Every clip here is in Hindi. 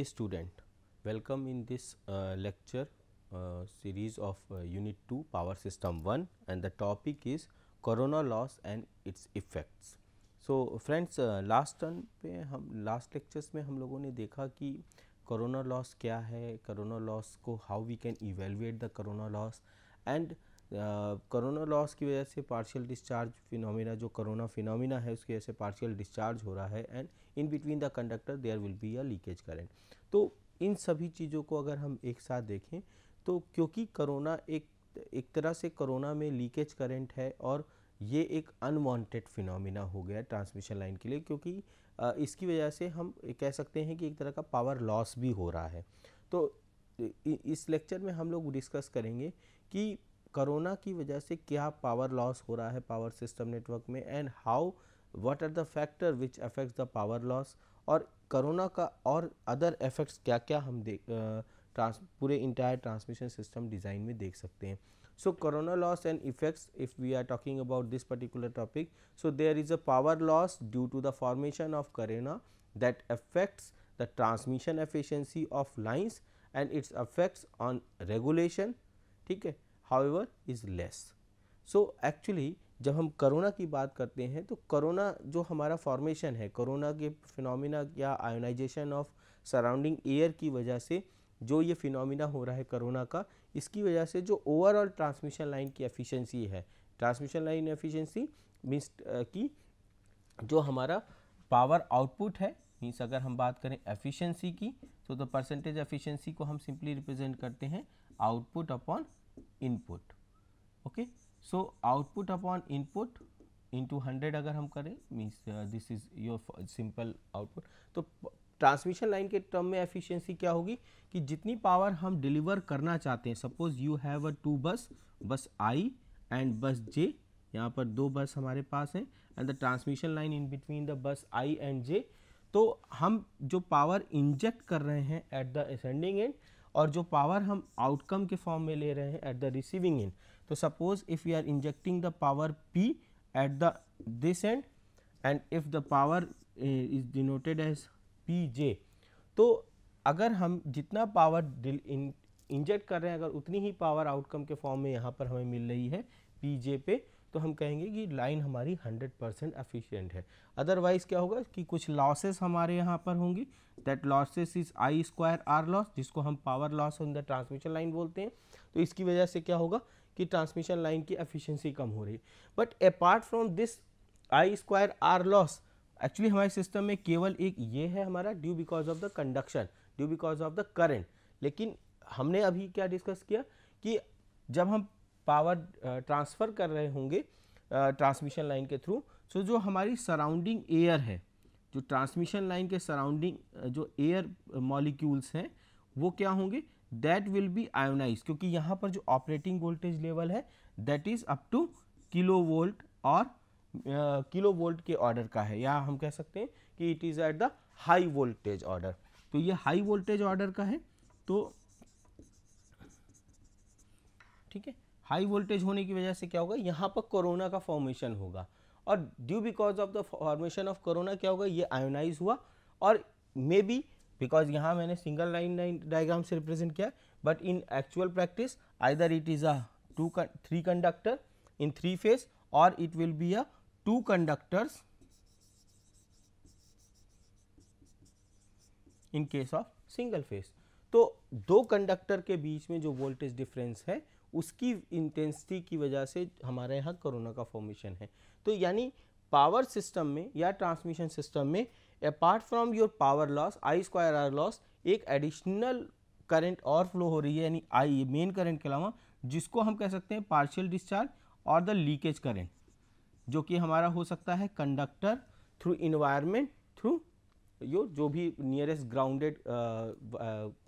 Dear student, welcome in this uh, lecture uh, series of uh, unit 2 power system 1 and the topic is corona loss and its effects. So, friends uh, last turn पे हम लास्ट लेक्चर्स में हम लोगों ने देखा कि कोरोना लॉस क्या है कोरोना लॉस को how we can evaluate the corona loss and corona loss की वजह से पार्शियल डिस्चार्ज फिनोमिना जो कोरोना फिनोमिना है उसकी वजह से पार्शियल डिस्चार्ज हो रहा है and in between the conductor there will be a leakage current तो इन सभी चीज़ों को अगर हम एक साथ देखें तो क्योंकि करोना एक एक तरह से करोना में लीकेज करेंट है और ये एक अनवांटेड फिनोमिना हो गया ट्रांसमिशन लाइन के लिए क्योंकि इसकी वजह से हम कह सकते हैं कि एक तरह का पावर लॉस भी हो रहा है तो इस लेक्चर में हम लोग डिस्कस करेंगे कि कोरोना की वजह से क्या पावर लॉस हो रहा है पावर सिस्टम नेटवर्क में and how what are the factor which affects the power loss और कोरोना का और अदर इफेक्ट्स क्या क्या हम देख ट्रांस पूरे इंटायर ट्रांसमिशन सिस्टम डिज़ाइन में देख सकते हैं so corona loss and effects if we are talking about this particular topic so there is a power loss due to the formation of corona that affects the transmission efficiency of lines and it's affects on regulation ठीक है however is less so actually जब हम करोना की बात करते हैं तो करोना जो हमारा फॉर्मेशन है करोना के फिनोमिना या आयोनाइजेशन ऑफ सराउंडिंग एयर की वजह से जो ये फिनोमिना हो रहा है करोना का इसकी वजह से जो ओवरऑल ट्रांसमिशन लाइन की एफिशिएंसी है ट्रांसमिशन लाइन एफिशिएंसी मीन्स की जो हमारा पावर आउटपुट है मीन्स अगर हम बात करें एफिशिएंसी की तो द परसेंटेज एफिशिएंसी को हम सिंपली रिप्रेजेंट करते हैं output upon input okay so output upon input into hundred अगर हम करें means this is your simple output तो ट्रांसमिशन लाइन के टर्म में एफिशिएंसी क्या होगी कि जितनी पावर हम डिलीवर करना चाहते हैं suppose you have a two bus bus I and बस जे यहाँ पर दो बस हमारे पास हैं and the transmission line in between the bus I and जे तो हम जो पावर इंजेक्ट कर रहे हैं एट द असेंडिंग एंड और जो पावर हम आउटकम के फॉर्म में ले रहे हैं एट द रिसीविंग एंड तो suppose if you are injecting the power P at the this end and if the power is denoted as P J तो अगर हम जितना पावर इंजेक्ट कर रहे हैं अगर उतनी ही पावर आउटकम के फॉर्म में यहाँ पर हमें मिल रही है पी जे पे तो हम कहेंगे कि लाइन हमारी 100 परसेंट एफिशियंट है अदरवाइज़ क्या होगा कि कुछ लॉसेस हमारे यहाँ पर होंगी that losses is I square R loss जिसको हम power loss in the transmission line बोलते हैं तो इसकी वजह से क्या होगा कि ट्रांसमिशन लाइन की अफिशियंसी कम हो रही है but apart from this I square R loss actually हमारे सिस्टम में केवल एक ये है हमारा due because of the conduction due because of the current लेकिन हमने अभी क्या डिस्कस किया कि जब हम पावर ट्रांसफ़र कर रहे होंगे ट्रांसमिशन लाइन के थ्रू सो जो हमारी सराउंडिंग एयर है जो ट्रांसमिशन लाइन के सराउंडिंग जो एयर मॉलिक्यूल्स हैं वो क्या होंगे दैट विल बी आयोनाइज क्योंकि यहाँ पर जो ऑपरेटिंग वोल्टेज लेवल है that is up to kilo volt और किलो uh, वोल्ट के ऑर्डर का है या हम कह सकते हैं कि it is at the high voltage order तो ये हाई वोल्टेज ऑर्डर का है तो ठीक है हाई वोल्टेज होने की वजह से क्या होगा यहाँ पर कोरोना का फॉर्मेशन होगा और due because of the formation of corona क्या होगा ये आयोनाइज हुआ और मे बी बिकॉज यहाँ मैंने सिंगल लाइन लाइन डायग्राम से रिप्रेजेंट किया but in actual practice either it is a two three conductor in three phase और it will be a two conductors in case of single phase तो दो कंडक्टर के बीच में जो वोल्टेज डिफरेंस है उसकी इंटेंसिटी की वजह से हमारे यहाँ कोरोना का फॉर्मेशन है तो यानी पावर सिस्टम में या ट्रांसमिशन सिस्टम में apart from your power loss I square R loss एक एडिशनल करंट और फ्लो हो रही है यानी आई मेन करंट के अलावा जिसको हम कह सकते हैं पार्शियल डिस्चार्ज और द लीकेज करंट जो कि हमारा हो सकता है कंडक्टर थ्रू इन्वायरमेंट थ्रू यो जो भी नियरेस्ट ग्राउंडेड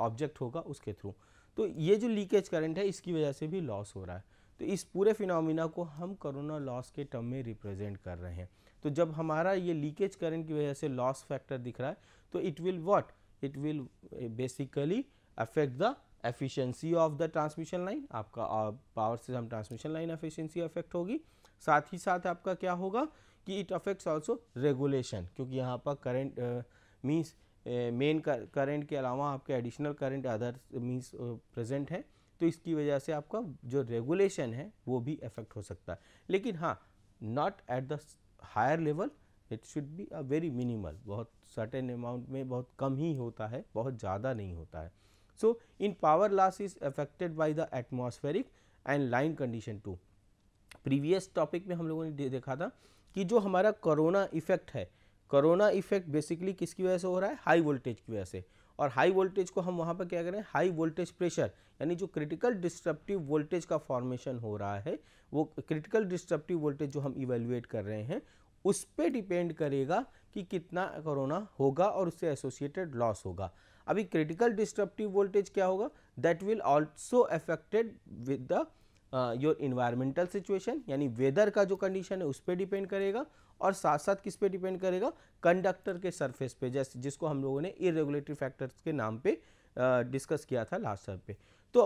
ऑब्जेक्ट होगा उसके थ्रू तो ये जो लीकेज करंट है इसकी वजह से भी लॉस हो रहा है तो इस पूरे फिनोमिना को हम करोना लॉस के टर्म में रिप्रेजेंट कर रहे हैं तो जब हमारा ये लीकेज करंट की वजह से लॉस फैक्टर दिख रहा है तो it will what it will basically affect the efficiency of the transmission line आपका पावर से हम ट्रांसमिशन लाइन एफिशिएंसी अफेक्ट होगी साथ ही साथ आपका क्या होगा कि इट अफेक्ट्स ऑल्सो रेगुलेशन क्योंकि यहाँ पर करंट मीन्स मेन करंट के अलावा आपके additional current other means present है तो इसकी वजह से आपका जो रेगुलेशन है वो भी इफेक्ट हो सकता है लेकिन हाँ not at the higher level it should be a very minimal बहुत सर्टेन अमाउंट में बहुत कम ही होता है बहुत ज़्यादा नहीं होता है so in power loss is affected by the atmospheric and line condition to previous topic में हम लोगों ने देखा था कि जो हमारा कोरोना इफेक्ट है कोरोना इफेक्ट बेसिकली किसकी वजह से हो रहा है हाई वोल्टेज की वजह से और हाई वोल्टेज को हम वहाँ पर क्या करें हाई वोल्टेज प्रेशर यानी जो क्रिटिकल डिस्ट्रप्टिव वोल्टेज का फॉर्मेशन हो रहा है वो क्रिटिकल डिस्ट्रप्टिव वोल्टेज जो हम इवेल्युएट कर रहे हैं उस पर डिपेंड करेगा कि कितना कोरोना होगा और उससे एसोसिएटेड लॉस होगा अभी क्रिटिकल डिस्ट्रप्टिव वोल्टेज क्या होगा that will also affected with the your environmental situation यानी वेदर का जो कंडीशन है उस पर डिपेंड करेगा और साथ साथ किस पे डिपेंड करेगा कंडक्टर के सरफेस पे जैसे जिसको हम लोगों ने इरेगुलेटरी फैक्टर्स के नाम पे डिस्कस किया था लास्ट टाइम पे तो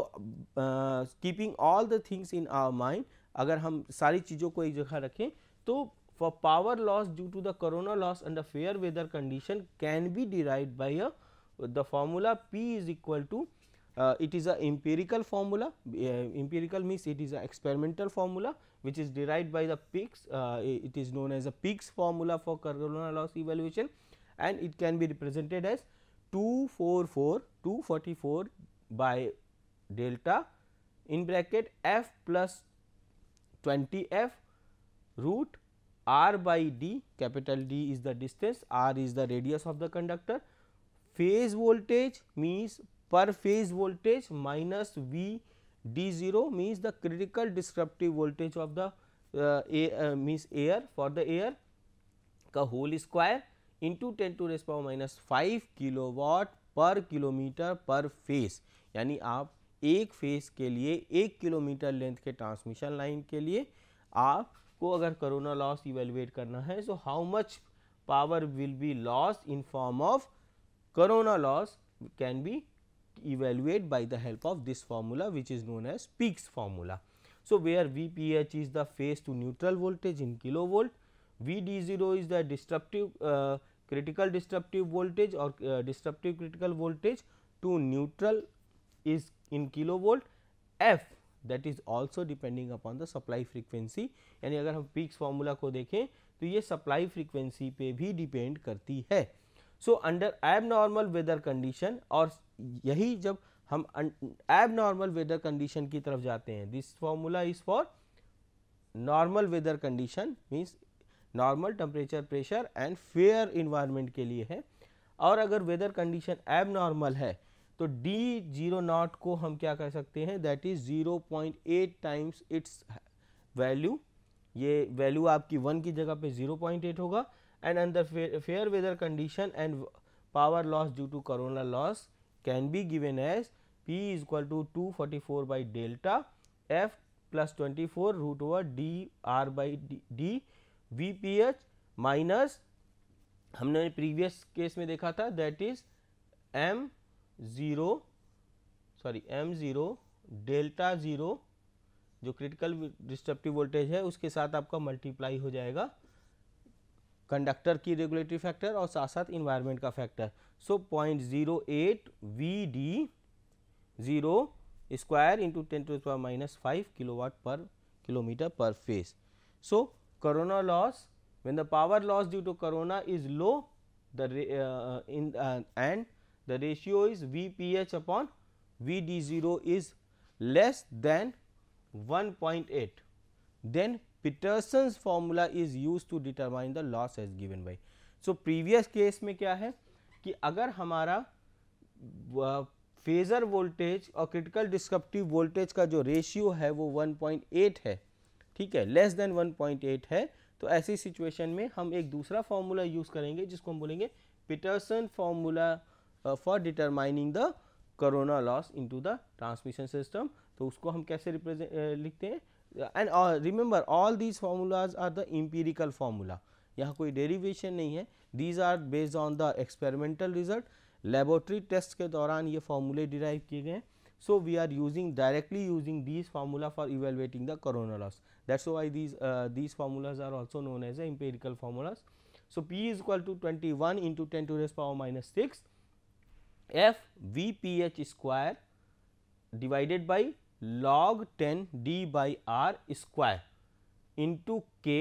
keeping all the things in our mind अगर हम सारी चीज़ों को एक जगह रखें तो for power loss due to the corona loss and the fair weather condition can be derive by a the formula P is equal to it is a empirical formula empirical means it is a experimental formula which is derived by the peaks uh, it is known as a peaks formula for corona loss evaluation and it can be represented as 244 244 by delta in bracket f plus 20 f root r by d capital D is the distance r is the radius of the conductor phase voltage means per phase voltage minus v D0 means the critical disruptive voltage of the uh, a, uh, means air for the air का whole square into 10 to raise power minus 5 kilowatt पर किलोमीटर पर फेस यानी आप एक फेस के लिए एक किलोमीटर लेंथ के ट्रांसमिशन लाइन के लिए आपको अगर कोरोना लॉस इवेलुएट करना है so how much power will be loss in form of corona loss can be evaluate by the help of this formula which is known as peaks formula. So, where VPH is the phase to neutral voltage in kilovolt, VD0 is the disruptive uh, critical disruptive voltage or uh, disruptive critical voltage to neutral is in kilovolt, F that is also depending upon the supply frequency yani agar hum peaks formula ko dekhe to ye supply frequency pe bhi depend karti hai so under abnormal weather condition और यही जब हम एब नॉर्मल वेदर कंडीशन की तरफ जाते हैं this formula is for normal weather condition means normal temperature pressure and fair environment के लिए है और अगर वेदर कंडीशन एब नॉर्मल है तो डी जीरो नॉट को हम क्या कह सकते हैं that is zero point eight times it's value ये वैल्यू आपकी वन की जगह पे ज़ीरो पॉइंट एट होगा and under fair weather condition and power loss due to corona loss can be given as P is equal to 244 by delta F plus 24 root over d r by d, d v p h minus हमने प्रीवियस केस में देखा था that is M zero sorry M zero delta zero जो क्रिटिकल डिस्ट्रप्टिव वोल्टेज है उसके साथ आपका मल्टीप्लाई हो जाएगा कंडक्टर की रेगुलेटरी फैक्टर और साथ साथ इन्वायरमेंट का factor so point zero eight V D zero square into ten to square minus five kilowatt पर किलोमीटर पर phase so corona loss when the power loss due to corona is low the in and the ratio is V P H upon V D zero is less than one point eight then Peterson formula is use to determine the loss as given by so previous case में क्या है कि अगर हमारा फेजर वोल्टेज और क्रिटिकल डिस्क्रप्टिव वोल्टेज का जो रेशियो है वो 1.8 है ठीक है लेस देन 1.8 है तो ऐसी सिचुएशन में हम एक दूसरा फार्मूला यूज़ करेंगे जिसको हम बोलेंगे Peterson formula for determining the corona loss into the transmission system तो उसको हम कैसे रिप्रेजेंट लिखते हैं and remember all these formulas are the empirical formula यहाँ कोई डेरिवेशन नहीं है these are based on the experimental result laboratory test के दौरान ये फॉर्मूले डिराइव किए गए हैं so we are using directly using these formula for evaluating the corona loss that's why these these formulas are also known as a empirical formulas so P is equal to twenty one into ten to race power minus six F V P H square divided by log 10 d by r square into k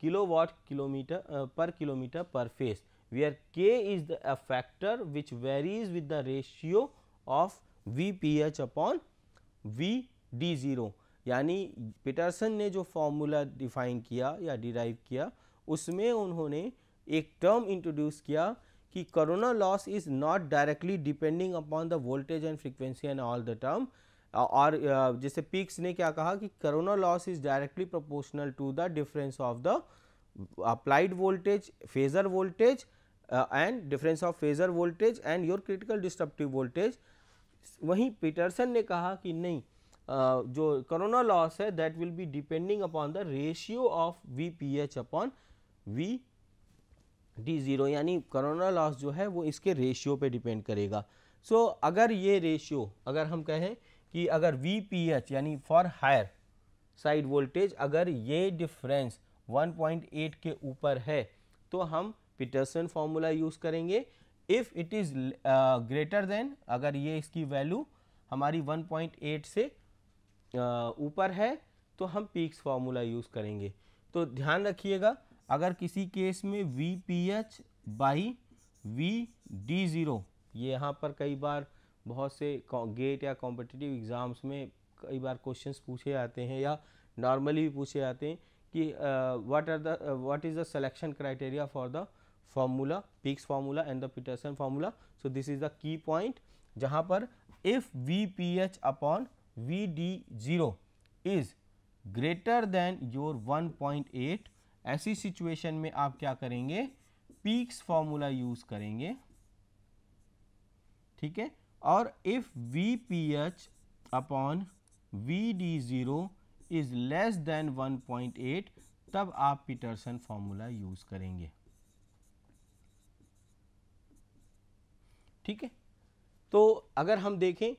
kilowatt kilometer uh, per kilometer per phase where k is the a factor which varies with the ratio of vph upon vd0 यानी पीटरसन ने जो फॉर्मूला डिफाइन किया या डिराइव किया उसमें उन्होंने एक टर्म इंट्रोड्यूस किया कि corona loss is not directly depending upon the voltage and frequency and all the term और जैसे पीक्स ने क्या कहा कि corona loss is directly proportional to the difference of the applied voltage phasor voltage and difference of phasor voltage and your critical disruptive voltage वहीं पीटरसन ने कहा कि नहीं uh, जो करोना लॉस है that will be depending upon the ratio of we P H upon V D zero यानी करोना लॉस जो है वो इसके रेशियो पे डिपेंड करेगा सो so, अगर ये रेशियो अगर हम कहें कि अगर वी पी एच यानी फॉर हायर साइड वोल्टेज अगर ये डिफरेंस 1.8 के ऊपर है तो हम पीटरसन फार्मूला यूज़ करेंगे if it is greater than अगर ये इसकी वैल्यू हमारी 1.8 से uh, ऊपर uh, है तो हम पीक्स फार्मूला यूज़ करेंगे तो ध्यान रखिएगा अगर किसी केस में V P H by V D zero ये यहाँ पर कई बार बहुत से गेट या कॉम्पिटिटिव एग्ज़ाम्स में कई बार क्वेश्चंस पूछे जाते हैं या नॉर्मली भी पूछे जाते हैं कि what are the what is the selection criteria for the formula Peek's formula and the Peterson formula so this is the key point जहाँ पर if V P H upon V D zero is greater than your 1.8 ऐसी सिचुएशन में आप क्या करेंगे पीक्स फार्मूला यूज़ करेंगे ठीक है और if V P H D zero is less than one point 1.8 तब आप पीटरसन फॉर्मूला यूज करेंगे ठीक है तो अगर हम देखें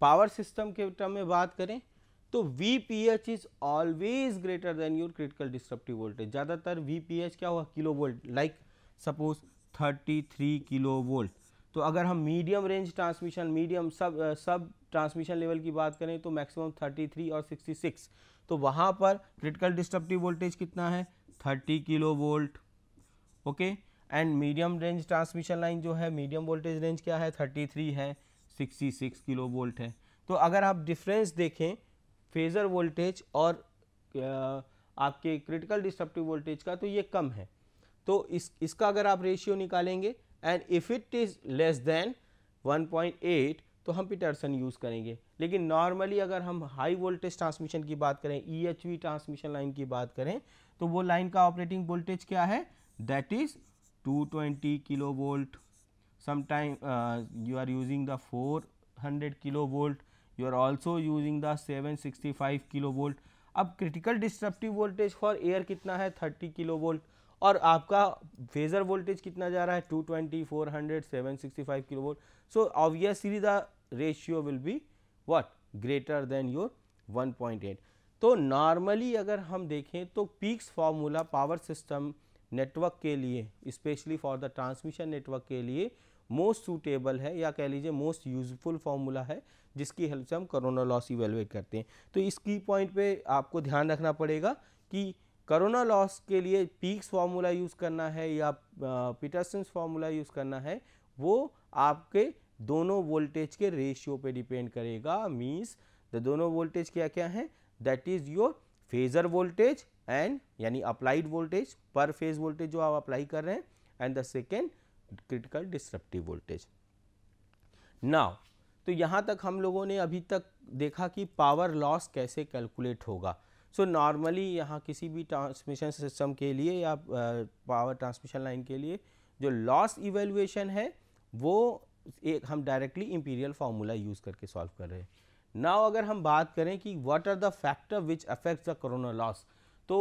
पावर सिस्टम के टर्म में बात करें तो V P H is always greater than your critical disruptive voltage ज़्यादातर वी पी एच क्या हुआ kilo volt like suppose 33 kilo volt तो अगर हम मीडियम रेंज ट्रांसमिशन मीडियम सब सब ट्रांसमिशन लेवल की बात करें तो मैक्सिमम 33 और 66 तो वहाँ पर क्रिटिकल डिस्टर्बटिव वोल्टेज कितना है 30 kilo volt okay and medium range transmission line जो है मीडियम वोल्टेज रेंज क्या है 33 है 66 किलो वोल्ट है तो अगर आप डिफरेंस देखें फेज़र वोल्टेज और आपके क्रिटिकल डिस्टर्बटिव वोल्टेज का तो ये कम है तो इस इसका अगर आप रेशियो निकालेंगे and if it is less than 1.8 तो हम पीटरसन यूज़ करेंगे लेकिन नॉर्मली अगर हम हाई वोल्टेज ट्रांसमिशन की बात करें ई ट्रांसमिशन लाइन की बात करें तो वो लाइन का ऑपरेटिंग वोल्टेज क्या है that is 220 kilo volt the four hundred kilo volt you are also using the seven sixty five 765 volt अब critical disruptive voltage for air कितना है 30 वोल्ट और आपका फेजर वोल्टेज कितना जा रहा है 220, 400, 765 kilo volt so obviously the ratio will be what greater than your 1.8 तो नॉर्मली अगर हम देखें तो Peek's formula power system network के लिए specially for the transmission network के लिए मोस्ट सूटेबल है या कह लीजिए मोस्ट यूजफुल फार्मूला है जिसकी हेल्प से हम करोना लॉस इवेलुएट करते हैं तो इस की पॉइंट पे आपको ध्यान रखना पड़ेगा कि करोना लॉस के लिए पीक्स फार्मूला यूज़ करना है या पीटरसन्स फार्मूला यूज़ करना है वो आपके दोनों वोल्टेज के रेशियो पे डिपेंड करेगा मीन्स द दोनों वोल्टेज क्या क्या है that is your phasor voltage and यानी applied voltage per phase voltage जो आप अप्लाई कर रहे हैं and the second critical disruptive voltage now तो यहाँ तक हम लोगों ने अभी तक देखा कि पावर लॉस कैसे कैलकुलेट होगा सो नॉर्मली यहाँ किसी भी ट्रांसमिशन सिस्टम के लिए या पावर ट्रांसमिशन लाइन के लिए जो लॉस इवेलुएशन है वो एक हम डायरेक्टली इम्पीरियल फार्मूला यूज़ करके सॉल्व कर रहे हैं नाउ अगर हम बात करें कि what are the factor which affects the corona loss तो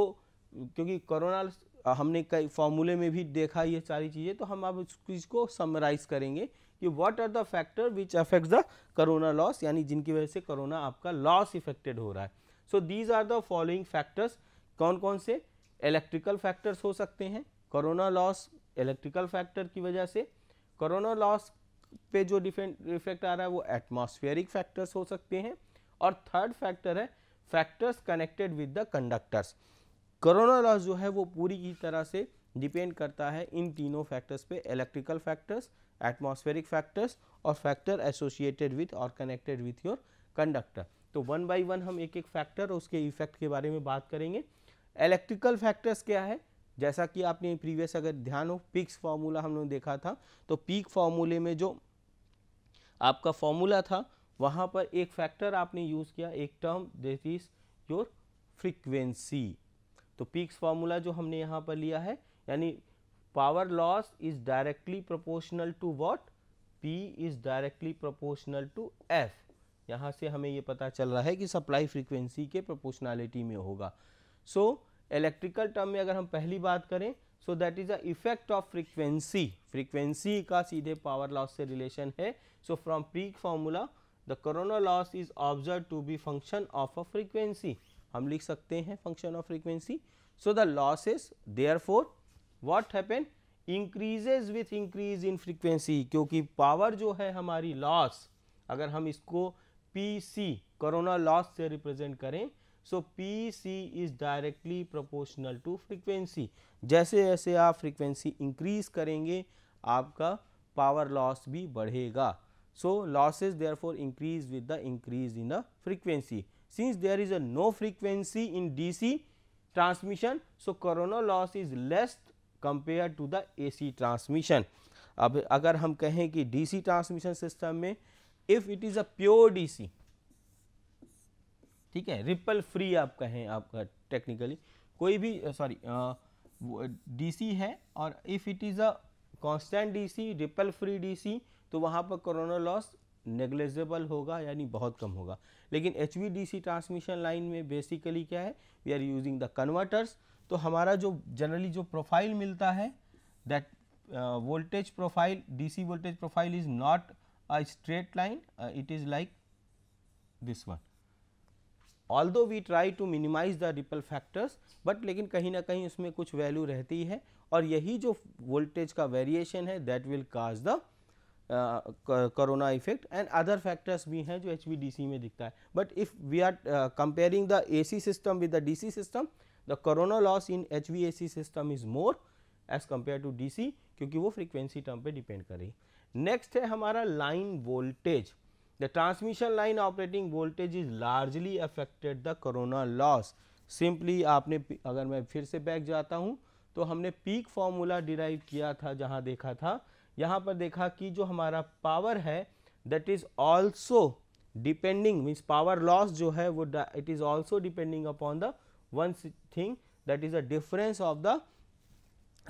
क्योंकि कोरोना हमने कई फार्मूले में भी देखा ये सारी चीज़ें तो हम अब उस चीज़ को समराइज़ करेंगे कि what are the factor which affects the corona loss यानी जिनकी वजह से कोरोना आपका लॉस इफेक्टेड हो रहा है so these are the following factors कौन कौन से इलेक्ट्रिकल फैक्टर्स हो सकते हैं कोरोना लॉस इलेक्ट्रिकल फैक्टर की वजह से कोरोना लॉस पे जो डिफेंट इफेक्ट आ रहा है वो एटमॉस्फेरिक फैक्टर्स हो सकते हैं और थर्ड फैक्टर है factors connected with the conductors corona loss जो है वो पूरी की तरह से डिपेंड करता है इन तीनों फैक्टर्स पे इलेक्ट्रिकल फैक्टर्स एटमॉस्फेरिक फैक्टर्स और फैक्टर एसोसिएटेड विथ और कनेक्टेड विथ योर कंडक्टर तो वन बाई वन हम एक एक फैक्टर और उसके इफेक्ट के बारे में बात करेंगे इलेक्ट्रिकल फैक्टर्स क्या है जैसा कि आपने प्रीवियस अगर ध्यान हो पिक्स फार्मूला हमने देखा था तो पीक फार्मूले में जो आपका फार्मूला था वहाँ पर एक फैक्टर आपने यूज़ किया एक term this is your frequency तो पीक्स फार्मूला जो हमने यहाँ पर लिया है यानी power loss is directly proportional to what P is directly proportional to F यहाँ से हमें ये पता चल रहा है कि सप्लाई फ्रीक्वेंसी के प्रोपोर्शनैलिटी में होगा सो इलेक्ट्रिकल टर्म में अगर हम पहली बात करें so that is a effect of frequency frequency का सीधे पावर लॉस से रिलेशन है so from Peek formula the corona loss is observe to be function of a frequency हम लिख सकते हैं function of frequency so the loss is therefore what happen increases with increase in frequency क्योंकि पावर जो है हमारी लॉस अगर हम इसको पी सी करोना लॉस से रिप्रेजेंट करें सो P C is directly proportional to frequency जैसे जैसे आप फ्रिक्वेंसी इंक्रीज करेंगे आपका पावर लॉस भी बढ़ेगा so losses therefore increase with the increase in the frequency since there is a no frequency in D C transmission so corona loss is less compare to the A C transmission अब अगर हम कहें कि डी सी ट्रांसमिशन सिस्टम में if it is a pure DC ठीक है रिपल फ्री आप कहें आपका टेक्निकली कोई भी सॉरी डीसी है और if it is a D DC ripple free DC तो वहाँ पर कोरोना लॉस नेग्लेजेबल होगा यानी बहुत कम होगा लेकिन एच वी ट्रांसमिशन लाइन में बेसिकली क्या है we are using the converters तो हमारा जो जनरली जो प्रोफाइल मिलता है that voltage profile DC voltage profile is not a straight line uh, it is like this one. Although we try to minimize the ripple factors, but lekin kahin na kahin usme kuch value rehti hai aur yahi jo voltage ka variation hai that will cause the corona effect and other factors भी हैं जो एच में दिखता है but if we are comparing the A C system with the D C system the corona loss in H V A C system is more as compare to D C क्योंकि वो फ्रिक्वेंसी टर्म पे डिपेंड करेगी नेक्स्ट है हमारा line voltage the transmission line operating voltage is largely affected the corona loss simply आपने अगर मैं फिर से बैक जाता हूँ तो हमने पीक फॉर्मूला डिराइव किया था जहाँ देखा था यहाँ पर देखा कि जो हमारा पावर है that is also depending means power loss जो है वो it is also depending upon the one thing that is the difference of the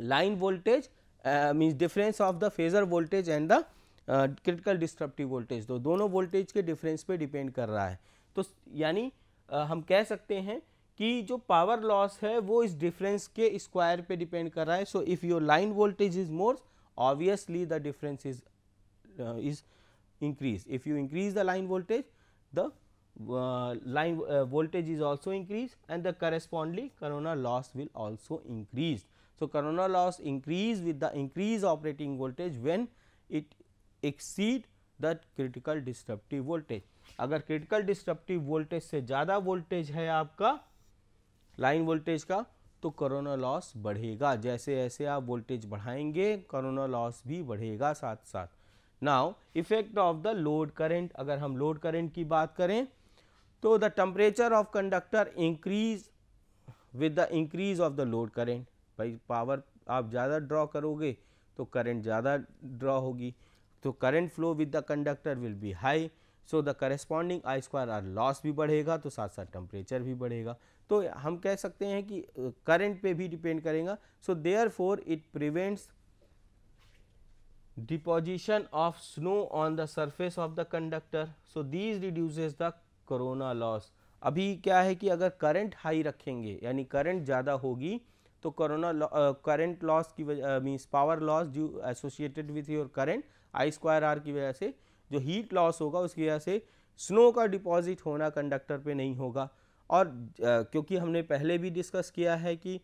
line voltage means difference of the phasor voltage and the critical disruptive voltage तो दोनों वोल्टेज के डिफरेंस पे डिपेंड कर रहा है तो यानी uh, हम कह सकते हैं कि जो पावर लॉस है वो इस डिफरेंस के स्क्वायर पे डिपेंड कर रहा है so if your line voltage is more obviously the difference is is increase if you increase the line voltage the line voltage is also increase and the correspondingly corona loss will also increase So, corona loss increase with the increase operating voltage when it exceed the critical disruptive voltage. अगर critical disruptive voltage से ज़्यादा voltage है आपका line voltage का तो corona loss बढ़ेगा जैसे ऐसे आप voltage बढ़ाएंगे corona loss भी बढ़ेगा साथ साथ Now, effect of the load current अगर हम load current की बात करें तो the temperature of conductor increase with the increase of the load current भाई पावर आप ज़्यादा ड्रॉ करोगे तो करंट ज़्यादा ड्रॉ होगी तो current flow with the conductor will be high so the corresponding I square R loss भी बढ़ेगा तो साथ साथ टेम्परेचर भी बढ़ेगा तो हम कह सकते हैं कि करंट पे भी डिपेंड करेगा so therefore it prevents deposition of snow on the surface of the conductor so these reduces the corona loss अभी क्या है कि अगर करंट हाई रखेंगे यानी करंट ज़्यादा होगी तो कोरोना करंट लॉस की वजह means power loss due associated with your current I square R की वजह से जो हीट लॉस होगा उसकी वजह से स्नो का डिपॉजिट होना कंडक्टर पे नहीं होगा और क्योंकि हमने पहले भी डिस्कस किया है कि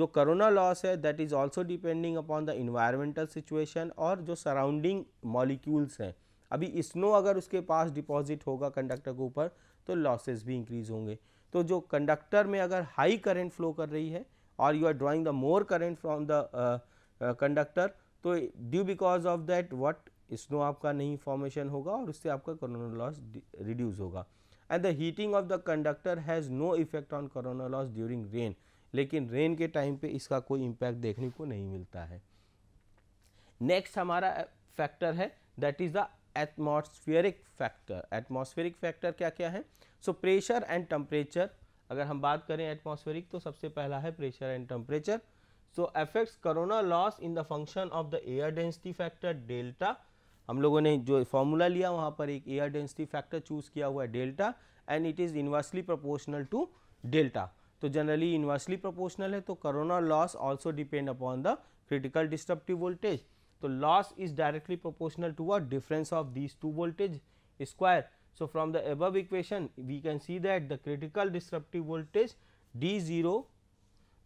जो करोना लॉस है that is also depending upon the environmental situation और जो सराउंडिंग मॉलिक्यूल्स हैं अभी स्नो अगर उसके पास डिपॉजिट होगा कंडक्टर के ऊपर तो लॉसेस भी इंक्रीज होंगे तो जो कंडक्टर में अगर हाई करंट फ्लो कर रही है or you are drawing the more current from the uh, uh, conductor तो due because of that what snow आपका नहीं फॉर्मेशन होगा और उससे आपका कोरोना लॉस रिड्यूस होगा and the heating of the conductor has no effect on corona loss during rain लेकिन रेन के टाइम पे इसका कोई इम्पैक्ट देखने को नहीं मिलता है नेक्स्ट हमारा फैक्टर uh, है that is the atmospheric factor atmospheric factor क्या क्या है सो प्रेशर एंड टेम्परेचर अगर हम बात करें एटमॉस्फेरिक तो सबसे पहला है pressure and temperature so effects corona loss in the function of the air density factor delta हम लोगों ने जो फॉर्मूला लिया वहाँ पर एक एयर डेंसिटी फैक्टर चूज किया हुआ है delta and it is inversely proportional to delta तो जनरली इन्वर्सली प्रोपोर्शनल है तो corona loss also depend upon the critical disruptive voltage तो loss is directly proportional to a difference of these two voltage square So, from the above equation we can see that the critical disruptive voltage D 0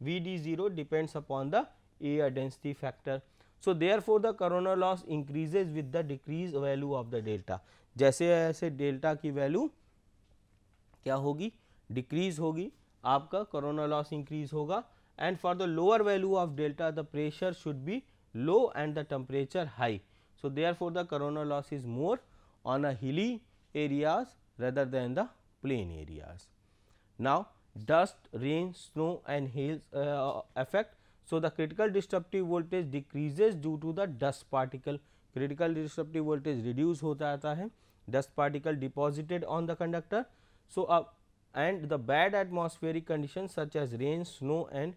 V D 0 depends upon the air density factor. So, therefore, the corona loss increases with the decrease value of the delta जैसे ऐसे delta की value क्या होगी decrease होगी आपका corona loss increase होगा and for the lower value of delta the pressure should be low and the temperature high. So, therefore, the corona loss is more on a hilly areas rather than the plain areas. Now, dust, rain, snow and hail uh, effect. So, the critical disruptive voltage decreases due to the dust particle. Critical disruptive voltage reduce होता आता hai, dust particle deposited on the conductor. So, uh, and the bad atmospheric conditions such as rain, snow and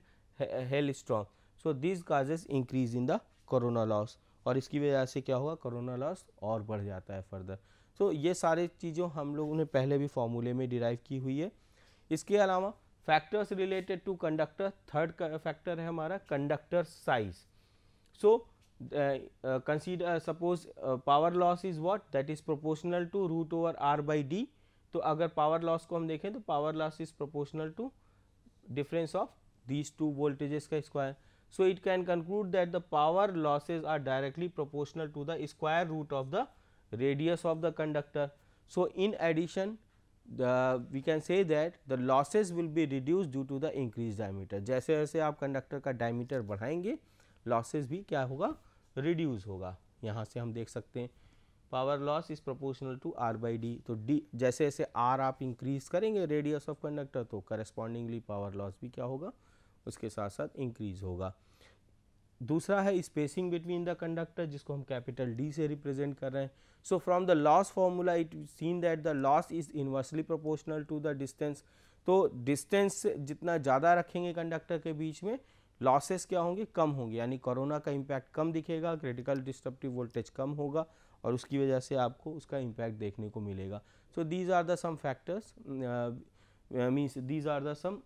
hail storm. So, these causes increase in the corona loss और इसकी वजह से क्या होगा कोरोना लॉस और बढ़ जाता है फर्दर so, तो ये सारे चीज़ों हम लोगों ने पहले भी फॉर्मूले में डिराइव की हुई है इसके अलावा factors related to conductor third factor है हमारा conductor size so consider suppose power loss is what that is proportional to root over R by D तो अगर पावर लॉस को हम देखें तो power loss is proportional to difference of these two voltages का square so it can conclude that the power losses are directly proportional to the square root of the radius of the conductor. So, in addition the we can say that the losses will be reduced due to the increased diameter जैसे जैसे आप कंडक्टर का डायमीटर बढ़ाएंगे लॉसेस भी क्या होगा रिड्यूस होगा यहाँ से हम देख सकते हैं power loss is proportional to R by D तो डी जैसे जैसे आर आप इंक्रीज करेंगे रेडियस ऑफ कंडक्टर तो करस्पॉन्डिंगली पावर लॉस भी क्या होगा उसके साथ साथ इंक्रीज होगा दूसरा है स्पेसिंग बिटवीन द कंडक्टर जिसको हम कैपिटल डी से रिप्रेजेंट कर रहे हैं so from the loss formula it seen that the loss is inversely proportional to the distance तो डिस्टेंस जितना ज़्यादा रखेंगे कंडक्टर के बीच में लॉसेस क्या होंगे कम होंगे यानी कोरोना का इम्पैक्ट कम दिखेगा क्रिटिकल डिस्ट्रप्टिव वोल्टेज कम होगा और उसकी वजह से आपको उसका इम्पैक्ट देखने को मिलेगा so these are the some factors means these are the some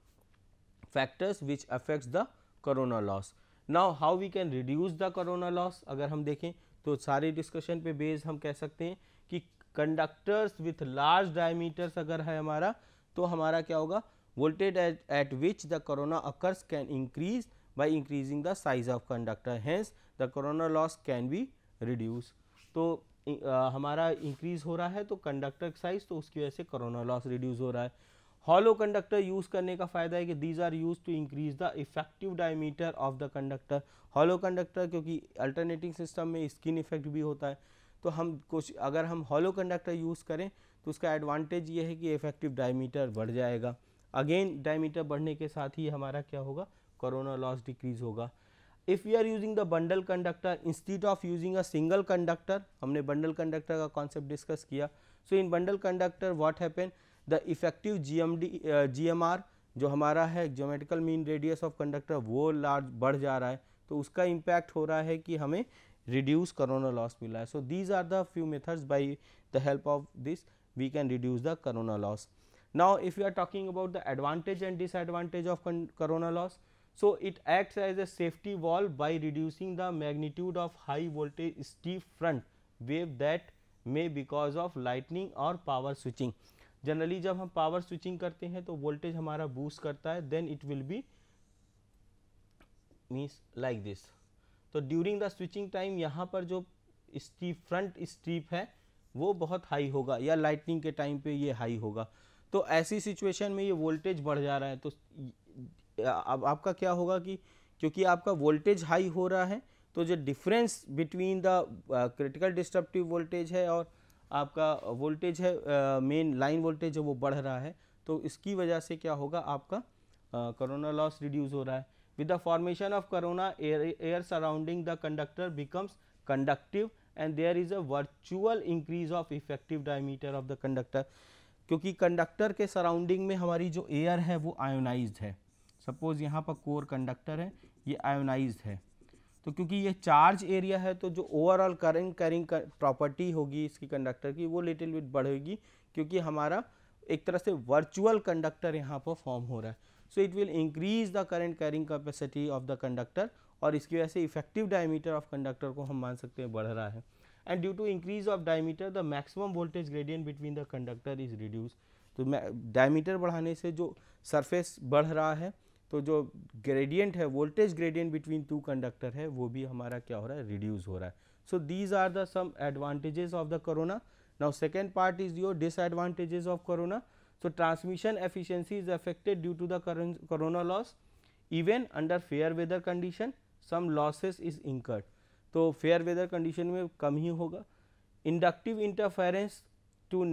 factors which affects the corona loss now how we can reduce the corona loss अगर हम देखें तो सारे डिस्कशन पे बेस हम कह सकते हैं कि कंडक्टर्स विथ लार्ज डायमीटर्स अगर है हमारा तो हमारा क्या होगा voltage at which the corona occurs can increase by increasing the size of conductor hence the corona loss can be reduce तो आ, हमारा इंक्रीज हो रहा है तो कंडक्टर साइज तो उसकी वजह से कोरोना लॉस रिड्यूज हो रहा है हॉलो कंडक्टर यूज करने का फायदा है कि these are use to increase the effective diameter of the conductor hollow conductor क्योंकि अल्टरनेटिंग सिस्टम में स्किन इफेक्ट भी होता है तो हम कुछ अगर हम हॉलो कंडक्टर यूज करें तो उसका एडवांटेज ये है कि इफेक्टिव डायमीटर बढ़ जाएगा अगेन डायमीटर बढ़ने के साथ ही हमारा क्या होगा कोरोना लॉस डिक्रीज होगा if we are using the bundle conductor instead of using a single conductor हमने बंडल कंडक्टर का कॉन्सेप्ट डिस्कस किया so in bundle conductor what happen the effective G M D G M R जो हमारा है geometrical mean radius of conductor वो लार्ज बढ़ जा रहा है तो उसका इम्पैक्ट हो रहा है कि हमें रिड्यूस करोना लॉस मिला है so these are the few methods by the help of this we can reduce the corona loss now if you are talking about the advantage and disadvantage of corona loss so it acts as a safety valve by reducing the magnitude of high voltage steep front wave that may because of lightning और पावर स्विचिंग जनरली जब हम पावर स्विचिंग करते हैं तो वोल्टेज हमारा बूस्ट करता है then it will be means like this तो ड्यूरिंग द स्विचिंग टाइम यहाँ पर जो स्ट्रीप फ्रंट स्ट्रीप है वो बहुत हाई होगा या लाइटनिंग के टाइम पे ये हाई होगा तो ऐसी सिचुएशन में ये वोल्टेज बढ़ जा रहा है तो अब आपका क्या होगा कि क्योंकि आपका वोल्टेज हाई हो रहा है तो जो difference between the critical disruptive voltage है और आपका वोल्टेज है मेन लाइन वोल्टेज है वो बढ़ रहा है तो इसकी वजह से क्या होगा आपका करोना लॉस रिड्यूस हो रहा है with the formation of corona air surrounding the conductor becomes conductive and there is a virtual increase of effective diameter of the conductor क्योंकि कंडक्टर के सराउंडिंग में हमारी जो एयर है वो आयोनाइज है सपोज यहाँ पर कोर कंडक्टर है ये आयोनाइज है तो क्योंकि ये चार्ज एरिया है तो जो ओवरऑल करेंट कैरिंग प्रॉपर्टी होगी इसकी कंडक्टर की वो लिटिल विट बढ़ेगी क्योंकि हमारा एक तरह से वर्चुअल कंडक्टर यहाँ पर फॉर्म हो रहा है so it will increase the current carrying capacity of the conductor और इसकी वजह से इफेक्टिव डायमीटर ऑफ कंडक्टर को हम मान सकते हैं बढ़ रहा है and due to increase of diameter the maximum voltage gradient between the conductor is reduce तो डायमीटर बढ़ाने से जो सरफेस बढ़ रहा है तो जो ग्रेडियंट है voltage gradient between two conductor है वो भी हमारा क्या हो रहा है रिड्यूस हो रहा है so these are the some advantages of the corona now second part is your disadvantages of corona so transmission efficiency is affected due to the corona loss even under fair weather condition some losses is incurred तो फेयर वेदर कंडीशन में कम ही होगा inductive interference to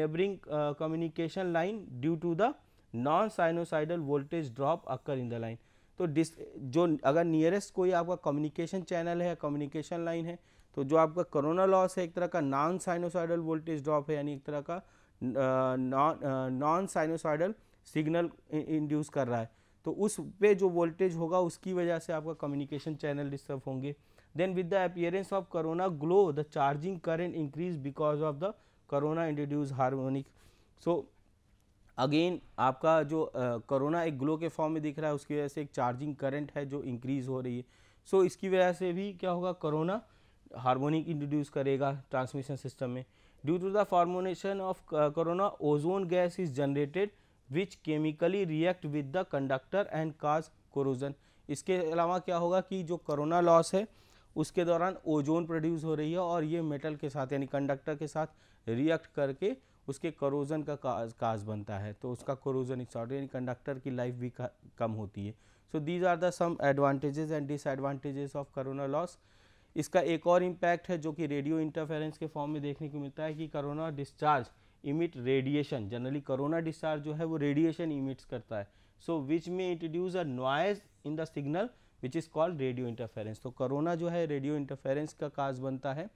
neighbouring communication line due to the non sinusoidal voltage drop occur in the line तो डिस जो अगर नियरेस्ट कोई आपका कम्युनिकेशन चैनल है कम्युनिकेशन लाइन है तो जो आपका कोरोना लॉस है एक तरह का नॉन साइनोसाइडल वोल्टेज ड्रॉप है यानी एक तरह का नॉन साइनोसाइडल सिग्नल इंड्यूस कर रहा है तो उस पे जो वोल्टेज होगा उसकी वजह से आपका कम्युनिकेशन चैनल डिस्टर्ब होंगे then with the appearance of corona glow the charging current increase because of the corona introduce harmonic so again आपका जो कोरोना एक ग्लो के फॉर्म में दिख रहा है उसकी वजह से एक चार्जिंग करंट है जो इंक्रीज़ हो रही है सो so, इसकी वजह से भी क्या होगा कोरोना हार्मोनिक इंट्रोड्यूस करेगा ट्रांसमिशन सिस्टम में due to the formation of corona ozone gas is generated which chemically react with the conductor and cause corrosion इसके अलावा क्या होगा कि जो करोना लॉस है उसके दौरान ओजोन प्रोड्यूस हो रही है और ये मेटल के साथ यानी कंडक्टर के साथ रिएक्ट करके उसके करोजन का काज बनता है तो उसका करोजन एक शॉर्ट यानी कंडक्टर की लाइफ भी कम होती है so these are the some advantages and disadvantages of corona loss इसका एक और इम्पैक्ट है जो कि रेडियो इंटरफेरेंस के फॉर्म में देखने को मिलता है कि corona discharge emit radiation generally corona discharge जो है वो रेडिएशन इमिट्स करता है सो विच में introduce a noise in the signal which is called radio interference तो करोना जो है रेडियो इंटरफेरेंस का काज बनता है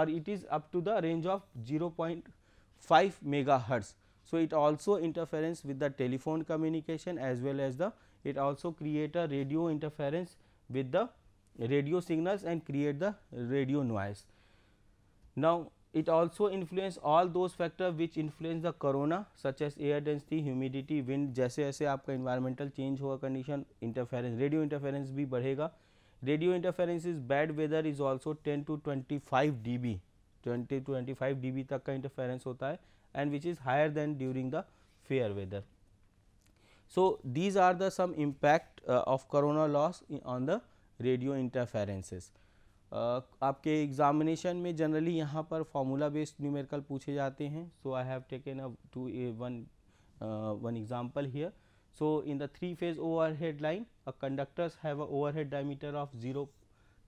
और it is up to the range of zero point 5 megahertz. So, it also interference with the telephone communication as well as the it also create a radio interference with the radio signals and create the radio noise. Now, it also influence all those factors which influence the corona such as air density, humidity, wind जैसे aise aapka environmental change hoga condition interference radio interference bhi बढ़ेगा radio interference is bad weather is also 10 to 25 dB twenty two D B तक का इंटरफेरेंस होता है and which is higher than during the fair weather so these are the some impact of corona loss on the radio interferences आपके एग्जामिनेशन में जनरली यहाँ पर फार्मूला बेस्ड न्यूमेरिकल पूछे जाते हैं so I have taken a two one one example here so in the three phase overhead line a conductors have a head diameter of zero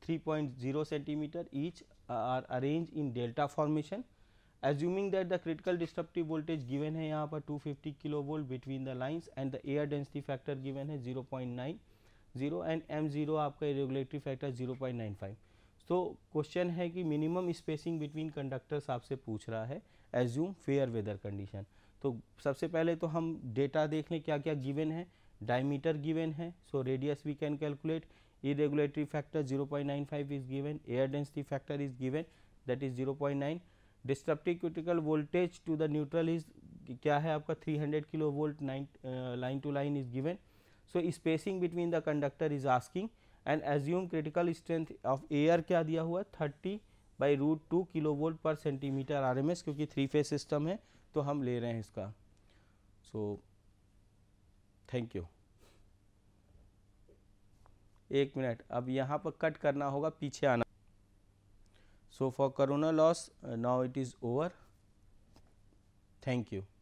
three point zero centimetre each are arranged in delta formation assuming that the critical disruptive voltage given hai yahan par 250 kV between the lines and the air density factor given hai 0.90 and m0 aapka irregulatory factor 0.95 तो क्वेश्चन है कि मिनिमम स्पेसिंग बिटवीन कंडक्टर्स आपसे पूछ रहा है एज्यूम फेयर वेदर कंडीशन तो सबसे पहले तो हम डेटा देख लें क्या क्या गिवन है डायमीटर गिवन है so radius we can calculate factor zero point nine five is given air density factor is given is is zero point nine disruptive critical voltage to the neutral is क्या है आपका three hundred kilo volt line to line is given so spacing between the conductor is asking and assume critical strength of air क्या दिया हुआ thirty by root two kilo volt पर सेंटीमीटर आर एम एस क्योंकि थ्री फेज सिस्टम है तो हम ले रहे हैं इसका सो थैंक यू एक मिनट अब यहाँ पर कट करना होगा पीछे आना so for corona loss now it is over thank you